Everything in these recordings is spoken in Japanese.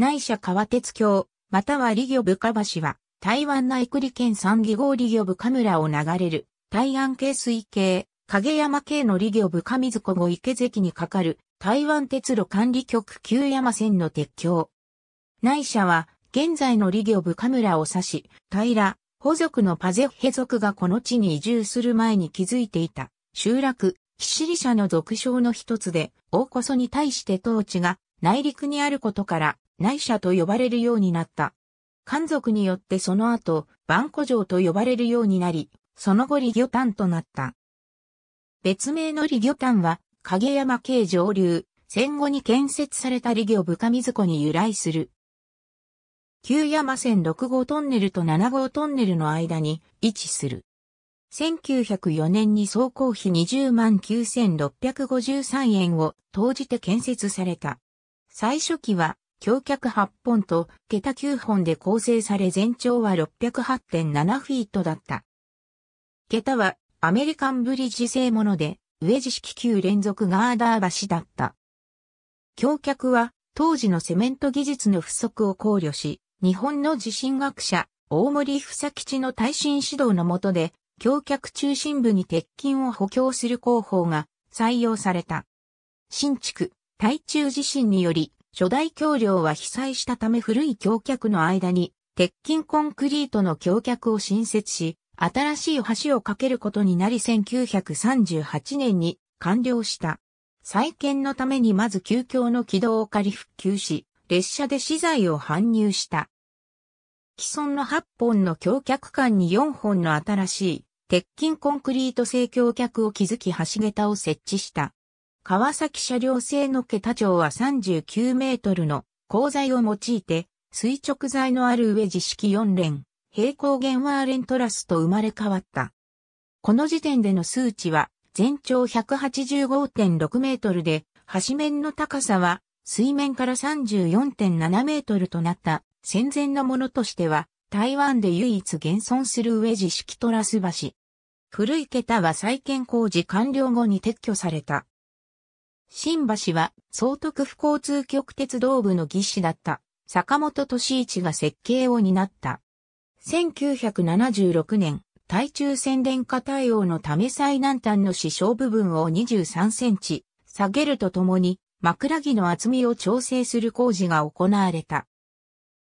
内社川鉄橋、または利魚部下橋は、台湾内栗県三義号利魚部下村を流れる、台湾系水系、影山系の利魚部上水湖後池関に架かる、台湾鉄路管理局旧山線の鉄橋。内社は、現在の利魚部下村を指し、平、保族のパゼヘ族がこの地に移住する前に築いていた、集落、キシリ社の俗称の一つで、大こそに対して当地が内陸にあることから、内社と呼ばれるようになった。漢族によってその後、万古城と呼ばれるようになり、その後利魚丹となった。別名の利魚丹は、影山系上流、戦後に建設された利魚深水湖に由来する。旧山線6号トンネルと7号トンネルの間に位置する。1904年に総工費20万9653円を投じて建設された。最初期は橋脚8本と桁9本で構成され全長は608.7フィートだった。桁はアメリカンブリッジ製もので、上地式級連続ガーダー橋だった。橋脚は当時のセメント技術の不足を考慮し、日本の地震学者、大森房吉の耐震指導の下で、橋脚中心部に鉄筋を補強する工法が採用された。新築、対中地震により初代橋梁は被災したため古い橋脚の間に鉄筋コンクリートの橋脚を新設し、新しい橋を架けることになり1938年に完了した。再建のためにまず急橋の軌道を借り復旧し、列車で資材を搬入した。既存の8本の橋脚間に4本の新しい鉄筋コンクリート製橋脚を築き橋桁を設置した。川崎車両製の桁町は39メートルの鋼材を用いて、垂直材のある上自式4連、平行弦ワーレントラスと生まれ変わった。この時点での数値は、全長185.6メートルで、橋面の高さは水面から34.7メートルとなった戦前のものとしては、台湾で唯一現存する上地式トラス橋。古い桁は再建工事完了後に撤去された。新橋は総督府交通局鉄道部の技師だった坂本敏一が設計を担った。1976年、対中宣伝化対応のため最南端の支障部分を23センチ下げるとともに枕木の厚みを調整する工事が行われた。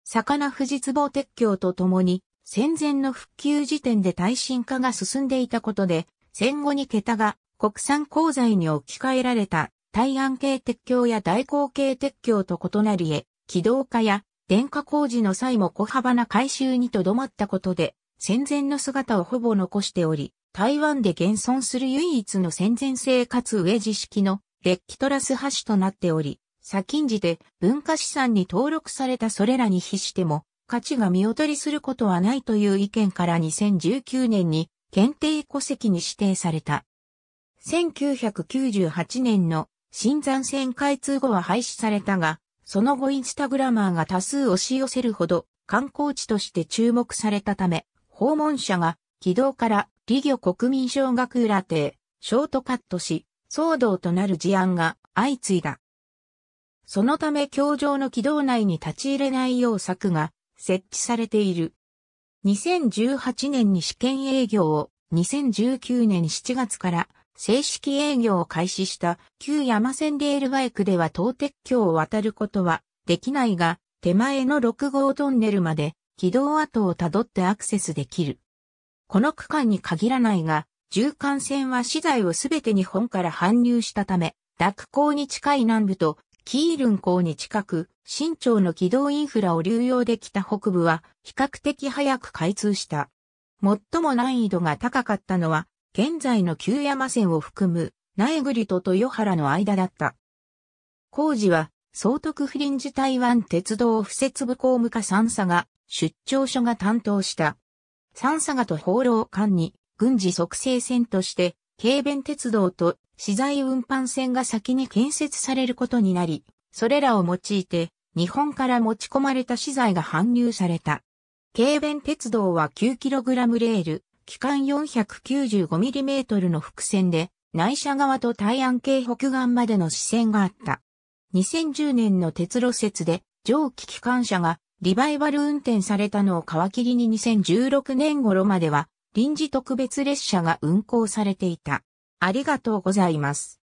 魚富士壺撤去とともに戦前の復旧時点で耐震化が進んでいたことで戦後に桁が国産鉱材に置き換えられた対岸系鉄橋や大口径鉄橋と異なりへ、軌道化や電化工事の際も小幅な改修にとどまったことで、戦前の姿をほぼ残しており、台湾で現存する唯一の戦前性かつ上地式のデッキトラス橋となっており、先ん時で文化資産に登録されたそれらに比しても価値が見劣りすることはないという意見から2019年に検定戸籍に指定された。1998年の新山線開通後は廃止されたが、その後インスタグラマーが多数押し寄せるほど観光地として注目されたため、訪問者が軌道から利魚国民小学裏邸、ショートカットし、騒動となる事案が相次いだ。そのため教場の軌道内に立ち入れないよう策が設置されている。2018年に試験営業を2019年7月から正式営業を開始した旧山線レールバイクでは東鉄橋を渡ることはできないが、手前の6号トンネルまで軌道跡をたどってアクセスできる。この区間に限らないが、縦貫線は資材をすべて日本から搬入したため、濁港に近い南部とキールン港に近く、新町の軌道インフラを流用できた北部は比較的早く開通した。最も難易度が高かったのは現在の旧山線を含む苗栗と豊原の間だった。工事は、総督フリンジ台湾鉄道不設部公務課三佐が出張所が担当した。三佐がと放浪間に軍事促成線として、軽便鉄道と資材運搬線が先に建設されることになり、それらを用いて日本から持ち込まれた資材が搬入された。軽便鉄道は 9kg レール、機関 495mm の伏線で、内車側と対安系北岸までの支線があった。2010年の鉄路説で、蒸気機関車がリバイバル運転されたのを皮切りに2016年頃までは臨時特別列車が運行されていた。ありがとうございます。